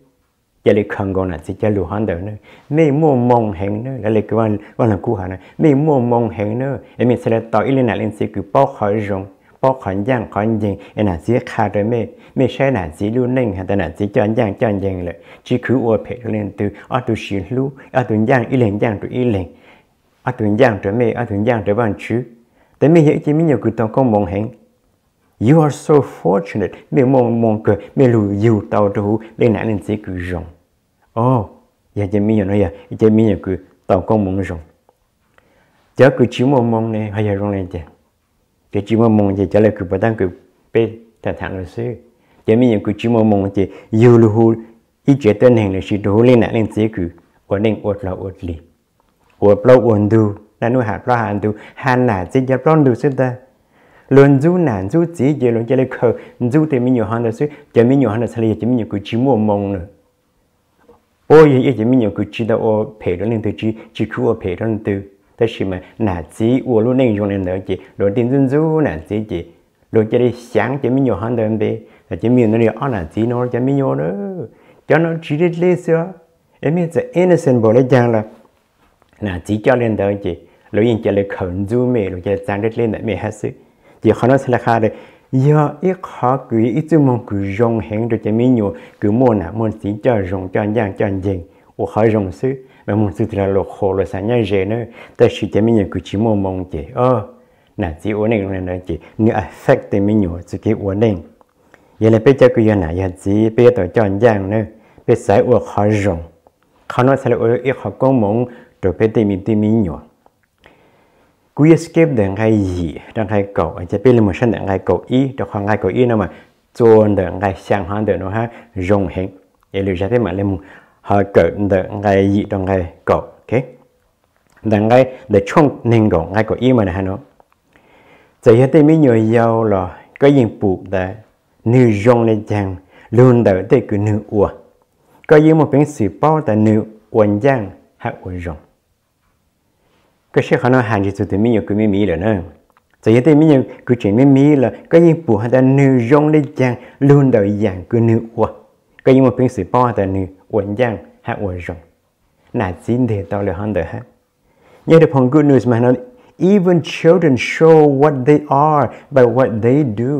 giờ lấy khăn gọn là chỉ cho lưu hán đời nữa mấy mua mong hẹn nữa là lấy cái quan quan là cú hà nữa mấy mua mong hẹn nữa em mình sẽ là tỏi lên là lên sẽ cứ bao khỏi rồng bao khỏi giang khỏi e giang em là dễ khá rồi mấy mấy sai là dễ lưu nên hay là dễ cho giang cho giang lại chỉ cứ ô phải lên từ ở từ xuyên lưu ở từ giang y lên giang từ y lên ở từ giang trở mấy ở từ giang trở bằng chứ tại mấy hiện chỉ mấy nhiều cứ tao không mong hẹn You are so fortunate. Mẹ mong mong cơ, mẹ lù dù tàu trù, lê nã nên sẽ cứ rộng. Ồ, dạ chè dạ, mi nhỏ nói dạ, chè dạ, mi nhỏ cứ tàu con mong rộng. Chớ cứ chiếu mong mong nè, hay là dạ, rộng lên chè. Chớ chiếu mong mong chè, chớ là cứ bà tăng cứ bê thả thẳng rồi sư. Chè mi nhỏ cứ chiếu mong mong chè, dù lù hù, ít chè tên hình là sư đủ lê nã nên sẽ cứ ổn định ổn là ổn lì. Ổn lâu ổn đù, là nuôi hạt lo hạt đù, hàn nà sẽ dạp lo đù sư ta luôn du nản du chỉ giờ luôn chơi lấy khờ du thì mình nhiều hơn rồi chứ chỉ mình nhiều hơn là sao lại chỉ mình nhiều cứ chỉ mua mông nữa ô ye chỉ mình nhiều cứ chỉ đâu ô phe đó nên từ chỉ chỉ cứ ô phe đó nên từ thế thì mà nản chỉ ô luôn nên dùng nên đỡ chỉ luôn tiền du du nản chỉ chỉ luôn chơi lấy sáng chỉ mình nhiều hơn rồi em là chỉ mình nó đi ăn nản chỉ nó chỉ mình nhiều nữa cho nó chỉ để lấy xưa em biết là innocent bỏ lấy chăng là nản chỉ cho nên đỡ chỉ lối chơi lấy khẩn du mẹ lối chơi sáng được lên lại mẹ hết sức giờ khó nói sẽ là khá đấy giờ ít khó cứ ít chút mong cứ dùng hẹn rồi cho mấy nhiều cứ mua nè mua xin cho dùng cho anh cho anh dừng ô khó dùng xứ mà muốn xứ thì là lột khổ rồi sáng nhá rẻ nữa ta chỉ cho mấy nhiều cứ chỉ mua mong chị ơ nè chỉ uống này này này chị nếu affect thì mấy nhiều chỉ cái uống này giờ là bây giờ cứ giờ nè giờ chỉ bây giờ cho anh giang nữa bây giờ ô khó dùng khó nói sẽ là ô ít khó công mong rồi bây giờ mình tìm mấy nhiều quy escape để ngay gì đang ngay cầu anh chế biết là một sân để ngay cầu y đó khoảng ngay cầu y nó mà chôn để ngay sang hoa để nó ha rồng hình để lưu ra thế mà lên một họ cỡ để ngay gì đó ngay cầu ok để ngay để chung nên cầu ngay cầu y mà này nó chỉ hết tên mới người giàu là có những buộc để nữ rồng lên chàng luôn đỡ tới cứ nữ uổng, có những một bên sự bao tại nữ uẩn giang hay uẩn rồng cái sẽ khả năng hàng gì tụi tụi mình nhiều cái mi mi rồi nữa tại vì tụi mình nhiều cứ chuyện mi mi là cái gì bùa hay ta nữ rong để chàng luôn đời dạng cứ nữ qua cái gì mà bình sự bao ta nữ uẩn giang hay uẩn rong là xin để tao lời hắn đời hết, nhớ được phần good news mà nó even children show what they are by what they do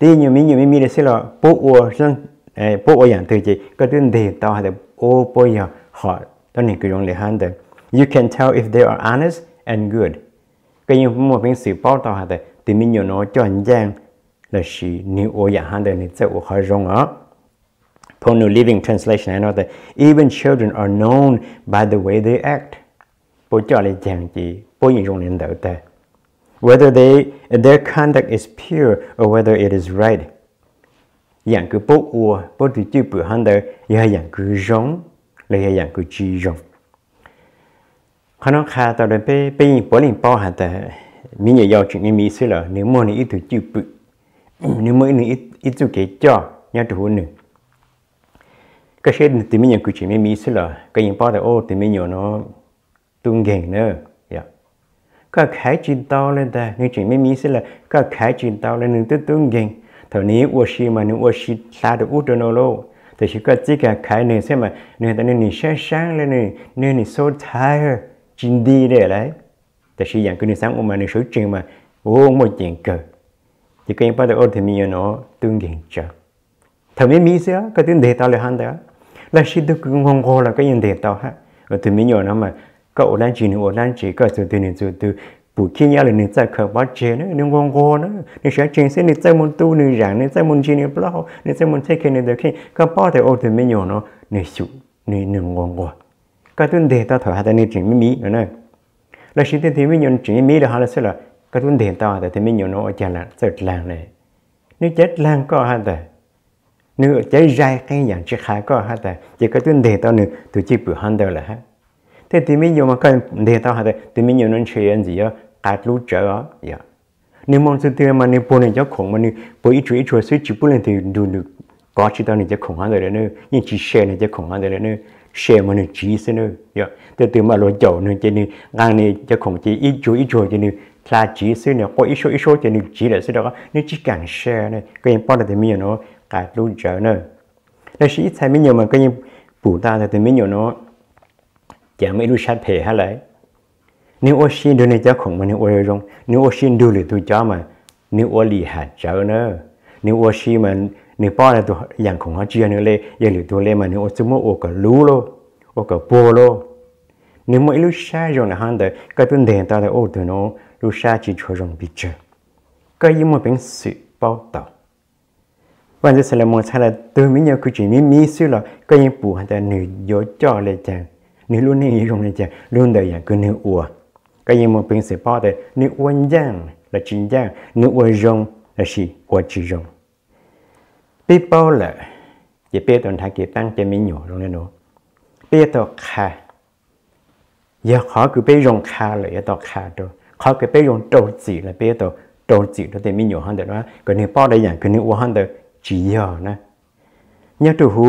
thì nhiều mi nhiều mi mi là sẽ là bố uẩn rong à, bố uẩn giang từ chị cái tên để tao hay là ô bố giờ họ tao này cứ rong lời hắn đời You can tell if they are honest and good. Cái nhưng một bên sự bảo tao hả thì thì mình nhớ nó cho anh giang là sự nếu ở nhà hàng đây thì sẽ ở khỏi rong á. From New Living Translation, I know that even children are known by the way they act. Bố cho lại giang chỉ bố nhìn rong lên đầu ta. Whether they their conduct is pure or whether it is right. Yang cứ bố ua bố tự chịu bữa hàng đây, giờ yang cứ rong, là yang cứ chỉ rong. khó nó khá tao được bê bê bỏ lên bỏ hạt tờ mi nhờ giàu chuyện mi xí lợ nếu mua này ít thứ chịu bự nếu mua này ít ít thứ kế cho nhà chủ hôn cái xe thì mi nhờ cứ chuyện mi xí lợ cái những bỏ tờ ô thì mi nhờ nó tung ghen nữa dạ có khái chuyện to lên ta người chuyện mi mi xí lợ cái khai chuyện to lên nên tôi tung ghen thằng này ô xí mà nếu ô xí xa được út cho nó lâu thì chỉ có chỉ cả khái này xem mà nên ta nên sáng sáng lên nên nên so tired jin đi đấy đấy ta sử dụng cái nền sáng của mình sử trình mà ô một chuyện cờ thì cái bắt đầu ở thì mình nó tương điện chờ thầm mấy mỹ xưa cái tiếng đề tao là hắn đó là sử được cái ngon ngon là cái nhân đề tao ha ở thì mình nhỏ nó mà cậu ổ lan chỉ nữa ổ lan chỉ cái sự từ nền sự từ bù kia nhà là nên sai khờ bắt chế nữa, nên ngon ngon nữa, nên sáng trình sẽ nên sai môn tu nên rằng nên sai môn chỉ nên bao nền sai môn thế kia nền được kia cái bắt đầu ở thì mình nhỏ nó nên sụp nên nền ngon ngon cái tuần đề ta thở hai ta nên chỉnh mi nữa nè là khi thì mình nhận chỉnh mi là họ là sẽ là cái tuần để ta thì mình nhận nó ở chả là chết làng này nếu chết làng có hai ta nếu chết ra cái dạng chỉ khai có hai ta chỉ cái tuần đề ta nữa tụi chỉ bữa hàng đầu là ha thế thì mình dùng mà cái đề ta hai ta thì mình nhận nó chuyện gì á cắt lũ chở á dạ nếu mong sự tiền mà nếu bố này cho khủng mà nếu bố ít chú ít chú suy chỉ bố này thì đủ được có chỉ tao này cho khủng hàng đầu nữa nhưng chỉ share này cho khủng hàng đầu nữa xe mà nó chỉ xin nữa, dạ, từ từ mà lo chậu nữa cho nên ngang này cho không chỉ ít chỗ ít chỗ cho nên là chỉ xin nữa, có ít chỗ ít chỗ cho nên chỉ là xin đó, nó chỉ cần xe này, cái em bao là thì mình nó cả luôn chở nữa, nó chỉ ít thay mình nhiều mà cái em bù ta thì mình nhiều nó chẳng mấy đứa sát thể hay lại nếu ô xin đôi này cháu không mà nếu ô rong nếu ô xin đưa thì tôi cháu mà nếu ô lì hạt cháu nữa nếu ô xin mà 你包了多养恐啊，居然你嘞，也留多嘞嘛，你我怎么我个路咯，我个波咯，你莫一路晒用了汉的，该边电到的哦的喏，路晒起车上比着，该一莫边水报道。วันจะสละมองชาละตัวมิเนียคือจีมิมิสุละก็ยังปู่หันแต่หนึ่งยอจ่อเลยจังหนึ่งรุ่นนี้รุ่นเลยจังรุ่นเดียอย่างคือหนึ่งอัวก็ยังมองเป็นเสียพ่อแต่หนึ่งอ้วนย่างละจริงย่างหนึ่งอ้วนยงละชีอ้วนจียง people เลยจะเปียตอนทางกีตั้งจะมีหนูลงในหนูเปียตัวคาอย่าขอคือไปรงคาเลยต่อคาตัวขอคือไปรงโตจีเลยเปียตัวโตจีตัวเต็มมีหนูฮันเดอร์ว่าก็นี่ป้อได้อย่างคือนี่ว่าฮันเดอร์จีเยอะนะเนี่ยตัวหู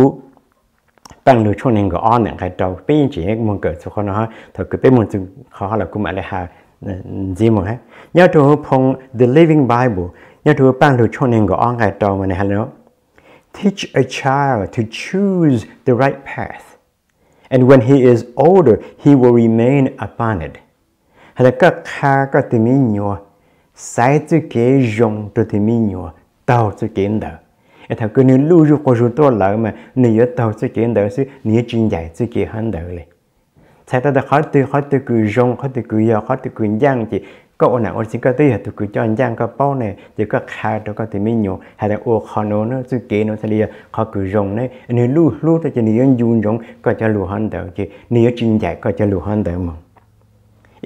ตั้งดูช่วงนึงก็อ้อนอย่างใครตัวเปียจีเอ็กมันเกิดสุขนะฮะถ้าคือไปมันจึงขอเรากูมาเลยฮะจีมั้งฮะเนี่ยตัวหูพง the living bible เนี่ยตัวปั้งดูช่วงนึงก็อ้อนใครตัวมันนะฮะเนาะ Teach a child to choose the right path, and when he is older, he will remain upon it. Hay là các kha có tìm nhỏ, sai tư kế dùng từ tìm nhua, tàu tư kế đỡ. Em thằng cứ nếu lưu rút qua rút tôi lỡ mà nếu tàu tư kế đỡ thì nếu chuyên dạy tư kế hơn đỡ liền. Sai ta đã khó tư khó tư cứ dùng khó tư cứ giờ khó tư cứ giang chị ก็อันนั้นอันสิ่งก็ตีเหตุคือจอนย่างก็เป้าเนี่ยจะก็ขาดก็ที่ไม่หนูหาแต่โอคอนโนนสุเกนอสเลียเขาคือรงเนี่ยอันนี้ลู่ลู่แต่จะนี่ยังยูนรงก็จะลู่หันเดียวจีนี่จริงใหญ่ก็จะลู่หันเดียวมั้ง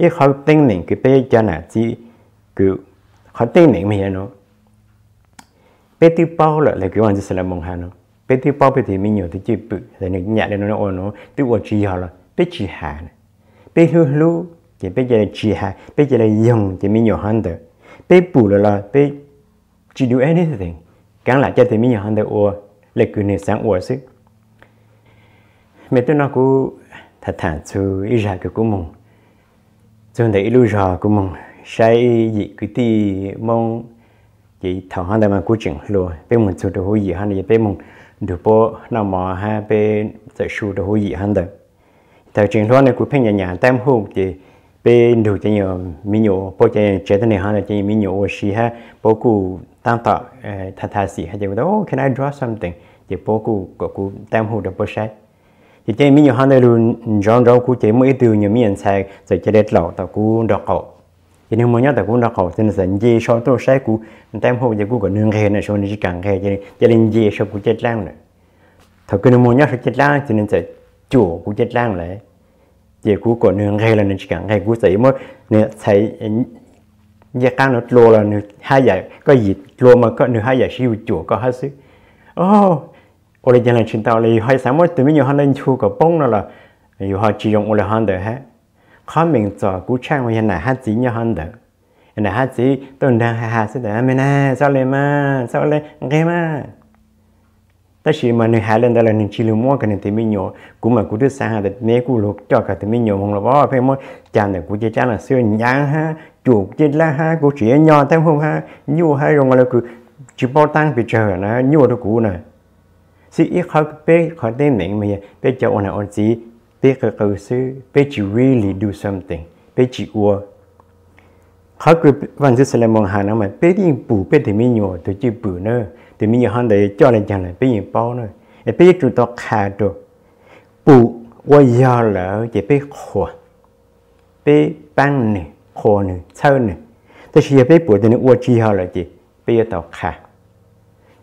อีเขาติ้งหนึ่งคือเป้จะหนาจีคือเขาติ้งหนึ่งไม่ใช่เนาะเป้ที่เป้าเลยเลยคือวันจะสลับมองหาเนาะเป้ที่เป้าไปที่ไม่หนูที่จีบแต่เนี่ยหยาดเลยเนาะโอ้เนาะที่อวดจีเขาเลยเป้จีหาเนี่ยเป้ลู่ลู่ chỉ bây giờ chỉ hà bây giờ là dùng chỉ mình nhiều hơn được bây bù là là bây chỉ do anything càng lại cho thì mình nhiều hơn được ủa, là cứ nên sáng ủa sức mẹ tôi nó cũng thật thản chú ý ra cái của mình chúng thấy lưu ra của mình sai gì cứ ti mong chỉ thảo hơn được mà cố chỉnh luôn bây mình chú được hồi gì hơn được, bây mình được bộ nào mà ha bây sẽ chú được hồi gì hơn được thời trình luôn này của phim nhà nhà tam hùng thì bé nụ chân nhờ mình nhớ bố chơi chơi thế này ha là chơi mình nhớ ha bố cụ tăng tạo e, thà thà xí ha chơi oh can I draw something thì bố cụ có cụ tam hồ được bố sai thì chân mình nhớ ha là luôn rong rong cụ chơi mỗi từ nhớ mình sai sẽ chơi đẹp lẩu tao cụ đọc cậu thì nếu muốn nhớ tao cũng đọc cậu thì là dễ so tôi sai cụ tam hồ thì cụ có nương khe này so nên chỉ càng khe cho nên cho nên gì so cụ chết lang này thật cái nếu mà nhớ so chết lang thì nên sẽ chủ cụ chết lang lại giờ cú cổ nương ngay là nương chỉ cần ngay cú sĩ mất nương thấy giờ cá nó lô là nương hai giờ có gì lô mà có nương hai giờ siêu chùa có hết sức ô, ô đây là chuyện tao này hai sáng mất từ mấy giờ hơn lên chu có bông nó là yêu họ chỉ dùng ô là hắn đỡ hết khó mình cho cú trang mà hiện nay hát gì nhau hắn được, hiện nay hát gì tôi đang hát hà sẽ đỡ mình à sao lên mà sao lên nghe mà ta chỉ mà nên hai lần đó là nên chỉ lưu mua cái này thì mình nhổ cũng mà cũng được sáng hàng được mấy cũng lúc cho cái thì mình nhổ mong là bỏ phải mua chàng này cũng chỉ chàng là xưa nhang ha chuột chỉ là ha cũng chỉ nhỏ thêm không ha nhiều hay rồi là cứ chỉ bao tăng bị chờ nè nhiều đó cũ nè sĩ ít khó bé khó tên mình mà bé cho ông là ông gì bé cái câu sư bé chỉ really do something bé chỉ ua khó cứ văn sư Salomon hà nó mà bé bù bé thì mình nhổ tôi chỉ bù nữa thì mình nhớ hắn để cho lên chẳng này bây giờ bao nữa để bây giờ chúng ta khá được bù qua giờ lỡ chỉ biết khổ bị băng này khổ này sâu này tôi chỉ biết bù thì nó qua chỉ họ là chỉ bây giờ tao khá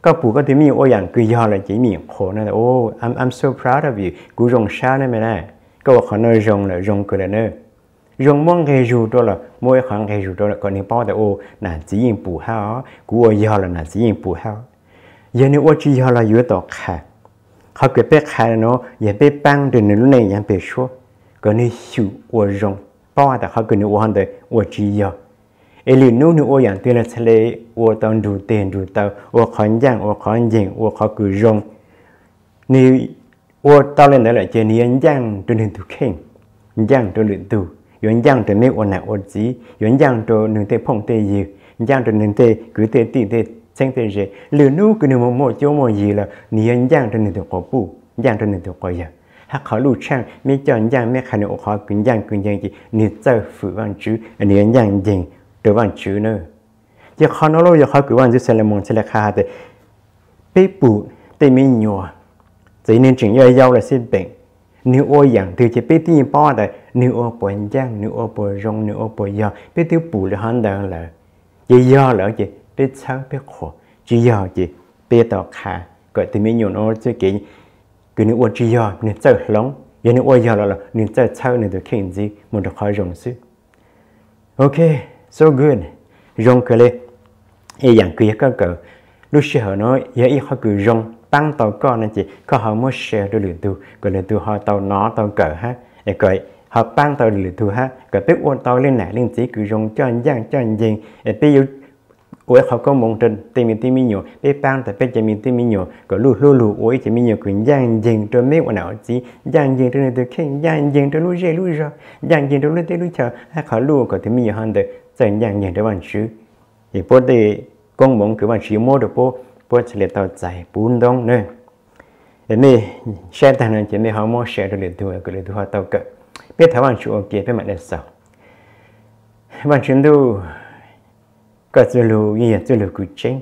có bù có thì mình ô dạng cứ giờ là chỉ mình khổ nữa, ô oh, I'm I'm so proud of you cú rồng xa này mày này có khả năng rồng là rồng cứ là nữa rồng mong cái dù đó là mỗi khoảng cái dù đó là còn những bao đó ô oh, là chỉ yên bù hao cú ô giờ là là chỉ yên bù hao giờ nếu ở chỉ họ là yếu tố khả họ cái bé khả nó giờ bé băng được nên lúc này bé số còn nếu chịu ở rong bao đã họ cái nếu hoàn đời ở chỉ giờ eli nu nu ô yang tiền sẽ lấy ô tông đủ tiền đủ tàu ô khẩn giang ô khẩn giang ô khó cử rong nếu ô tao lên đấy là chơi nếu giang trên hình thực hành giang trên luyện tu yến giang trên mấy ô nào ô gì yến giang trên nương tê phong tê gì giang trên nương tê cứ tê tì tê xem thể dễ lừa nu cái nụ mồm chỗ mồm gì là ni anh giang trên nền thổ cổ bu giang trên nền thổ coi giờ hắc khó lù trang mấy cho anh giang mấy khả năng khó cứng giang cứng giang gì ni tơ phu văn chữ ni anh giang gì tớ văn chữ nữa giờ khó nó lâu giờ khó cử văn chữ sẽ là mong sẽ là khá thế bê bù tê mình nhỏ chỉ nên chuyện yêu yêu là xin bệnh nếu ô dạng từ chỉ biết tin bao đời nếu ô bồn giang nếu ô bồn rong nếu ô bồn giờ biết tiêu bù là hẳn đời là gì do là gì biết sáng biết khổ chỉ giờ gì biết tao khá gọi từ mình nhiều nó chứ kì cứ nếu uống chỉ giờ nên chơi lòng, giờ nếu uống giờ là là nên chơi chơi nên được kinh gì muốn được khỏi rộng xứ ok so good rộng cái này ý dạng kia các cỡ lúc xưa nói, giờ ý họ cứ rộng tăng tàu con này chị có họ mua share đôi lửa tu còn lửa tu họ tàu nó tàu cỡ ha để cởi họ tăng tàu lửa tu ha cỡ tức ôn tàu lên nè lên chỉ cứ rộng cho anh giang cho anh gì để bây giờ ủa họ có mong trình tìm mình tìm mình nhiều bé ban tại bé chạy mình tìm mình nhiều có lu lu lu ủa chạy mình nhiều cứ giang cho mấy quả nào chỉ giang dừng cho nên tôi khen giang dừng cho lu rê lu rơ giang dừng cho lu tê lu chờ họ lu có tìm mình nhiều được chẳng giang dừng cho bạn chứ thì bố thì con mong cứ bạn chỉ mua được bố bố chỉ là tao chạy bún đông nữa thế này xe tao nói chỉ mấy họ mua xe rồi để tôi để tôi họ tao cỡ biết thảo bạn chủ ok biết mặt đẹp sao bạn chuyển đâu ก็จะรู้ยี่จะรู้กูเจง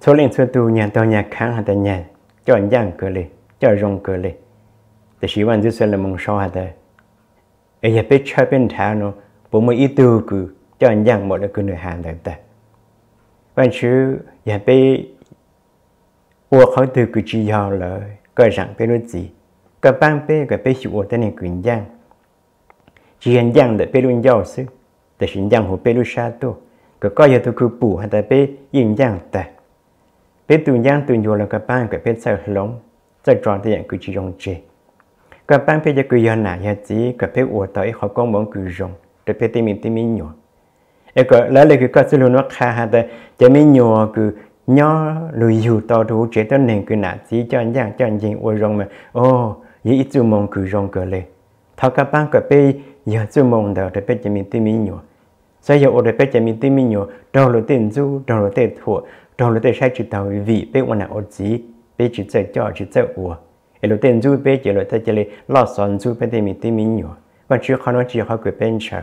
ทุเรียนทุตูเนี่ยตัวเนี่ยค้างหัดแต่เนี่ยจอนย่างเกลือจอนรงเกลือแต่ชีวันจะเสร็จละมึงชอบหัดแต่เอ้ยไปเชื่อเป็นทางเนาะผมไม่อีตูกูจอนย่างหมดแล้วกูเหนื่อยหานแต่แต่วันชื่ออย่าไปอวดเขาตัวกูจียาวเลยก็รังไปรู้จีก็บ้างไปก็ไปหิวแต่เนี่ยกูย่างจีนย่างแต่ไปรู้ยาวซึ่งแต่สิ่งยังหัวเป็นลูชาตัวก็ก็ยังตัวคือปู่หันแต่เป้ยิงยังแต่เป้ตุนยังตุนโยแล้วก็ป้านก็เป็นเสือหลงจะจอนที่อย่างคือจีรงเจก็ป้านเป้จะคือยาหนายาจีก็เป้อวดต่อไอ้เขาก็มองคือจงแต่เป้ตีมีตีมีหนัวไอ้ก็แล้วเลยคือก็สรุปว่าคาหันแต่จะไม่หนัวคือ nhỏ lùi dù to đủ chế tới nền cứ nạt chỉ cho anh giang cho anh dính ôi rong mà ô dĩ ít chú mong cứ rong cờ lê thao các bạn cờ bê giờ chú mong đào để bê chỉ mình tìm mình nhua 所以我的背景面对面有道路电阻，道路电土，道路电晒去到位，被我那耳机，被去在叫去在我，一路电阻被一路在这里老山阻被对面对面有，我只看到只好个边车，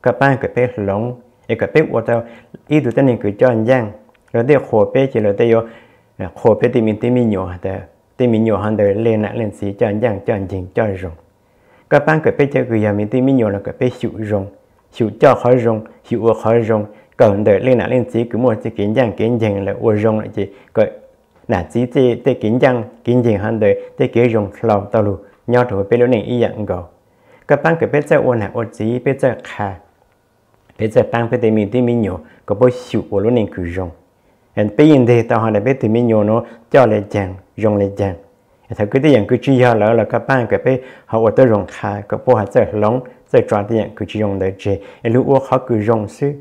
个班个被龙，一个被我到一度在那个叫样，然后在河北这里在有，河北对面对面有的，对面有很多练那练习叫样叫劲叫容，个班个被这个也面对面有那个被修容。hiểu cho khỏi rong hiểu ở khỏi rong còn đợi lên nào lên chỉ cứ mua chỉ kiến giang kiến giang là ở rong lại chỉ cái nà chỉ chỉ tê kiến giang kiến giang hơn đời tê kiến rong lầu tao lù nhau thôi bây lúc này ý dạng gò các bạn cứ biết chơi ôn là ôn chỉ biết chơi khà biết chơi tăng biết tê mình tê mình nhiều có bao hiểu ở lúc này cứ rong anh bây giờ thì tao hỏi là biết tê mình nhiều nó cho lại giang rong lại giang thật cái thế dạng cứ chỉ hiểu là là các bạn cứ biết học ở tới rong khà có bao hạt long 在抓点可去用的这，一路我好去用是，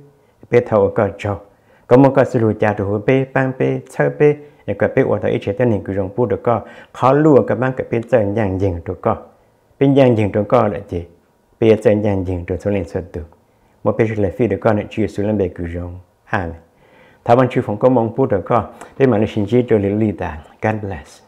别头个做，咁么个是路家都背半背侧背，一个背我到一切的你去用不得个，好路个班个变怎样用得个，变样用得个了的，变怎样用得从里出得，我必须来费得个呢，只有数量别去用，哈嘞。台湾区风光蒙不得个，对马来西亚这里里的，God bless。